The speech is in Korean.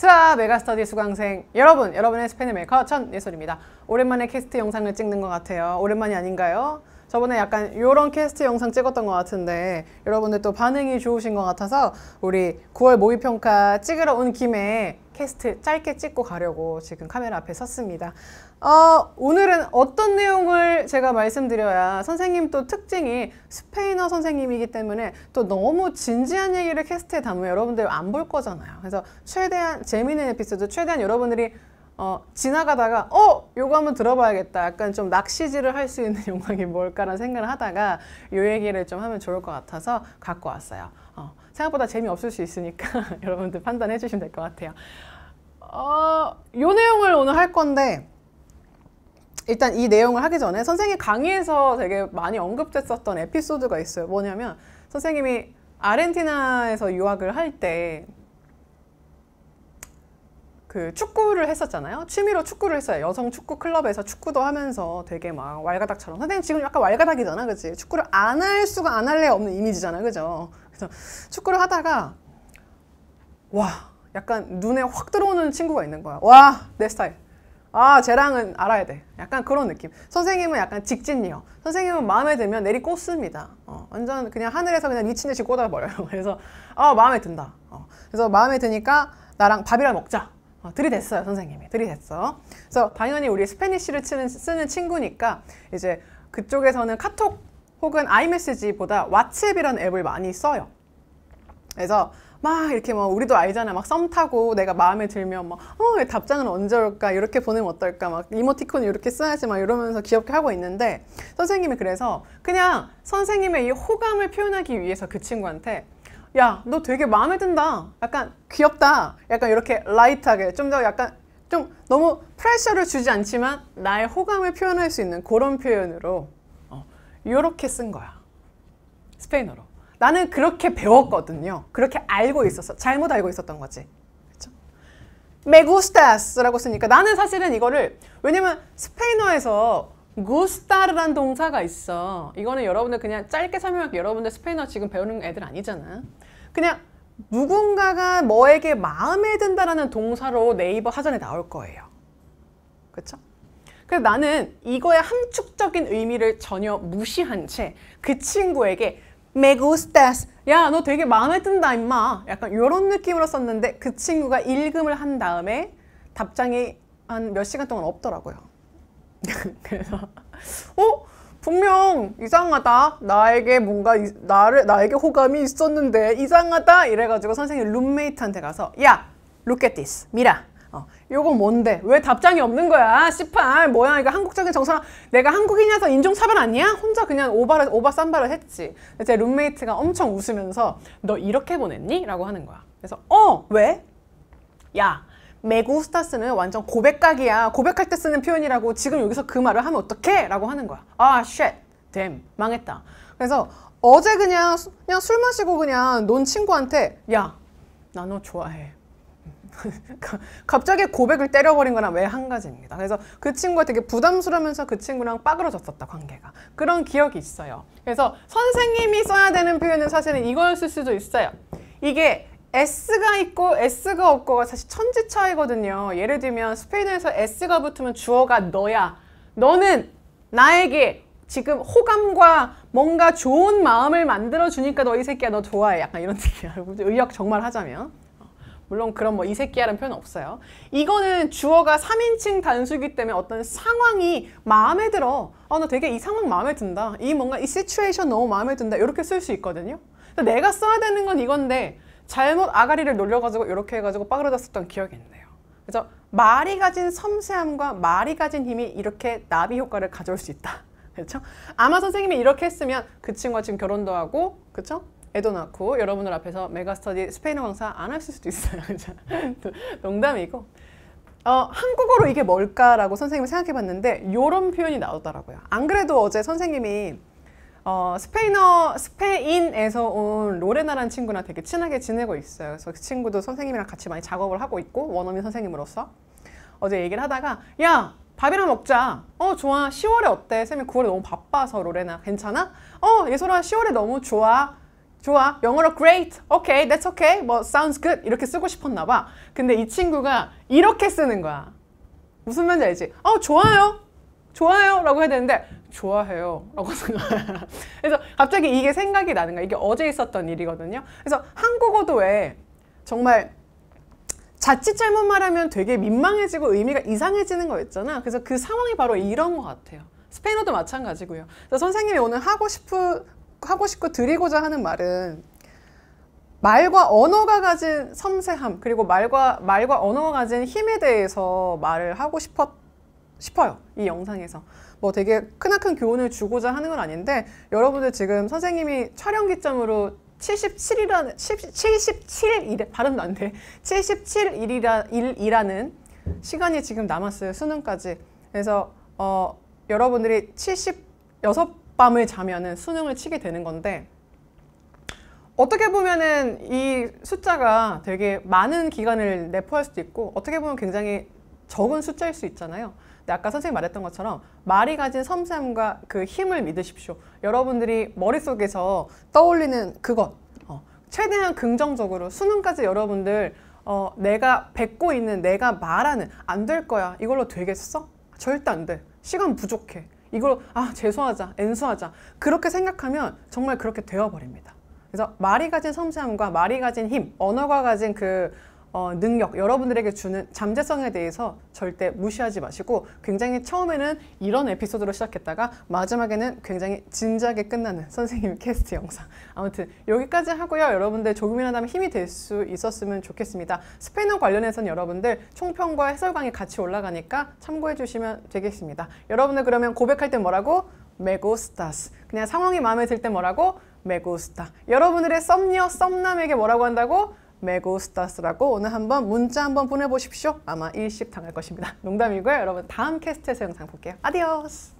스라 메가스터디 수강생 여러분, 여러분의 스페인 메이커 천예솔입니다. 오랜만에 캐스트 영상을 찍는 것 같아요. 오랜만이 아닌가요? 저번에 약간 이런 캐스트 영상 찍었던 것 같은데 여러분들 또 반응이 좋으신 것 같아서 우리 9월 모의평가 찍으러 온 김에 캐스트 짧게 찍고 가려고 지금 카메라 앞에 섰습니다. 어, 오늘은 어떤 내용을 제가 말씀드려야 선생님 또 특징이 스페인어 선생님이기 때문에 또 너무 진지한 얘기를 캐스트에 담으면 여러분들 안 볼 거잖아요. 그래서 최대한 재미있는 에피소드 최대한 여러분들이 어, 지나가다가 어! 요거 한번 들어봐야겠다. 약간 좀 낚시질을 할 수 있는 용어이 뭘까라는 생각을 하다가 요 얘기를 좀 하면 좋을 것 같아서 갖고 왔어요. 어, 생각보다 재미없을 수 있으니까 여러분들 판단해 주시면 될 것 같아요. 어, 요 내용을 오늘 할 건데 일단 이 내용을 하기 전에 선생님 강의에서 되게 많이 언급됐었던 에피소드가 있어요. 뭐냐면 선생님이 아르헨티나에서 유학을 할때 그 축구를 했었잖아요. 취미로 축구를 했어요. 여성 축구 클럽에서 축구도 하면서 되게 막 왈가닥처럼 선생님 지금 약간 왈가닥이잖아, 그지? 축구를 안 할 수가 안 할래 없는 이미지잖아, 그죠? 그래서 축구를 하다가 와 약간 눈에 확 들어오는 친구가 있는 거야. 와 내 스타일. 아 쟤랑은 알아야 돼. 약간 그런 느낌. 선생님은 약간 직진이요. 선생님은 마음에 들면 내리 꽂습니다. 어, 완전 그냥 하늘에서 그냥 미친 네 듯이 꽂아버려요. 그래서 아 마음에 든다. 어, 그래서 마음에 드니까 나랑 밥이랑 먹자. 어, 들이댔어요 선생님이 들이댔어 그래서 당연히 우리 스페니쉬를 치는, 쓰는 친구니까 이제 그쪽에서는 카톡 혹은 아이메시지보다 왓츠앱이라는 앱을 많이 써요 그래서 막 이렇게 뭐 우리도 알잖아 막 썸 타고 내가 마음에 들면 막어 답장은 언제 올까 이렇게 보내면 어떨까 막 이모티콘 이렇게 써야지 막 이러면서 귀엽게 하고 있는데 선생님이 그래서 그냥 선생님의 이 호감을 표현하기 위해서 그 친구한테 야너 되게 마음에 든다 약간 귀엽다 약간 이렇게 라이트하게 좀 더 약간 좀 너무 프레셔를 주지 않지만 나의 호감을 표현할 수 있는 그런 표현으로 어, 이렇게 쓴 거야 스페인어로 나는 그렇게 배웠거든요 그렇게 알고 있었어 잘못 알고 있었던 거지 그쵸? me gustas라고 쓰니까 나는 사실은 이거를 왜냐면 스페인어에서 gusta라는 동사가 있어. 이거는 여러분들 그냥 짧게 설명할게. 여러분들 스페인어 지금 배우는 애들 아니잖아. 그냥 누군가가 뭐에게 마음에 든다라는 동사로 네이버 하전에 나올 거예요. 그렇죠? 그래서 나는 이거의 함축적인 의미를 전혀 무시한 채 그 친구에게 me gustas 야 너 되게 마음에 든다 임마 약간 이런 느낌으로 썼는데 그 친구가 읽음을 한 다음에 답장이 한 몇 시간 동안 없더라고요. 그래서 어? 분명 이상하다 나에게 뭔가 이, 나를 나에게 호감이 있었는데 이상하다 이래가지고 선생님 룸메이트한테 가서 야 look at this 미라 어, 요거 뭔데? 왜 답장이 없는 거야? 씨팔 뭐야 이거 한국적인 정서랑 내가 한국인이라서 인종차별 아니야? 혼자 그냥 오바를, 오바 쌈바를 했지 제 룸메이트가 엄청 웃으면서 너 이렇게 보냈니? 라고 하는 거야 그래서 어 왜? 야 메구스타스는 완전 고백각이야. 고백할 때 쓰는 표현이라고 지금 여기서 그 말을 하면 어떡해? 라고 하는 거야. 아, 쉣. 댐. 망했다. 그래서 어제 그냥 그냥 술 마시고 그냥 논 친구한테 야, 나 너 좋아해. 갑자기 고백을 때려버린 거랑 왜 한 가지입니다. 그래서 그 친구가 되게 부담스러우면서 그 친구랑 빠그러졌었다 관계가 그런 기억이 있어요. 그래서 선생님이 써야 되는 표현은 사실은 이걸 쓸 수도 있어요. 이게 S가 있고 S가 없고가 사실 천지 차이거든요. 예를 들면 스페인어에서 S가 붙으면 주어가 너야. 너는 나에게 지금 호감과 뭔가 좋은 마음을 만들어주니까 너 이 새끼야 너 좋아해. 약간 이런 느낌이야. 의역 정말 하자면. 물론 그런 뭐 이 새끼야라는 표현 없어요. 이거는 주어가 3인칭 단수이기 때문에 어떤 상황이 마음에 들어. 아, 나 되게 이 상황 마음에 든다. 이 뭔가 이 시츄에이션 너무 마음에 든다. 이렇게 쓸 수 있거든요. 그러니까 내가 써야 되는 건 이건데 잘못 아가리를 놀려가지고 이렇게 해가지고 빠그러졌었던 기억이 있네요. 그래서 말이 가진 섬세함과 말이 가진 힘이 이렇게 나비 효과를 가져올 수 있다. 그렇죠? 아마 선생님이 이렇게 했으면 그 친구가 지금 결혼도 하고 그렇죠? 애도 낳고 여러분들 앞에서 메가스터디 스페인어 강사 안 하실 수도 있어요. 그렇죠? 농담이고 어, 한국어로 이게 뭘까라고 선생님이 생각해 봤는데 이런 표현이 나오더라고요. 안 그래도 어제 선생님이 어, 스페인어, 스페인에서 온 로레나라는 친구랑 되게 친하게 지내고 있어요. 그래서 그 친구도 선생님이랑 같이 많이 작업을 하고 있고, 원어민 선생님으로서. 어제 얘기를 하다가, 야! 밥이랑 먹자. 어, 좋아. 10월에 어때? 쌤이 9월에 너무 바빠서 로레나. 괜찮아? 어, 예솔아, 10월에 너무 좋아. 좋아. 영어로 great. okay, that's okay. 뭐 sounds good. 이렇게 쓰고 싶었나 봐. 근데 이 친구가 이렇게 쓰는 거야. 무슨 말인지 알지? 어, 좋아요. 좋아요 라고 해야 되는데 좋아해요 라고 생각해요 그래서 갑자기 이게 생각이 나는 거야 이게 어제 있었던 일이거든요 그래서 한국어도 왜 정말 자칫 잘못 말하면 되게 민망해지고 의미가 이상해지는 거 있잖아 그래서 그 상황이 바로 이런 거 같아요 스페인어도 마찬가지고요 그래서 선생님이 오늘 하고 싶으, 하고 싶고 드리고자 하는 말은 말과 언어가 가진 섬세함 그리고 말과 말과 언어가 가진 힘에 대해서 말을 하고 싶었 싶어요. 이 영상에서. 뭐 되게 크나큰 교훈을 주고자 하는 건 아닌데 여러분들 지금 선생님이 촬영 기점으로 77이라는 77일 발음도 안 돼. 7 7 일이라는 시간이 지금 남았어요. 수능까지. 그래서 어 여러분들이 76밤을 자면은 수능을 치게 되는 건데 어떻게 보면은 이 숫자가 되게 많은 기간을 내포할 수도 있고 어떻게 보면 굉장히 적은 숫자일 수 있잖아요. 근데 아까 선생님 말했던 것처럼 말이 가진 섬세함과 그 힘을 믿으십시오. 여러분들이 머릿속에서 떠올리는 그것 어, 최대한 긍정적으로 수능까지 여러분들 어, 내가 뱉고 있는 내가 말하는 안 될 거야 이걸로 되겠어? 절대 안 돼. 시간 부족해. 이걸 아 재수하자 엔수하자 그렇게 생각하면 정말 그렇게 되어버립니다. 그래서 말이 가진 섬세함과 말이 가진 힘, 언어가 가진 그 어, 능력, 여러분들에게 주는 잠재성에 대해서 절대 무시하지 마시고 굉장히 처음에는 이런 에피소드로 시작했다가 마지막에는 굉장히 진지하게 끝나는 선생님 캐스트 영상. 아무튼 여기까지 하고요. 여러분들 조금이나마 힘이 될 수 있었으면 좋겠습니다. 스페인어 관련해서는 여러분들 총평과 해설강이 같이 올라가니까 참고해 주시면 되겠습니다. 여러분들 그러면 고백할 때 뭐라고? 메고스타스. 그냥 상황이 마음에 들 때 뭐라고? 메고스타. 여러분들의 썸녀, 썸남에게 뭐라고 한다고? 메고스타스라고 오늘 한번 문자 한번 보내보십시오. 아마 일식 당할 것입니다. 농담이고요. 여러분 다음 캐스트에서 영상 볼게요. 아디오스!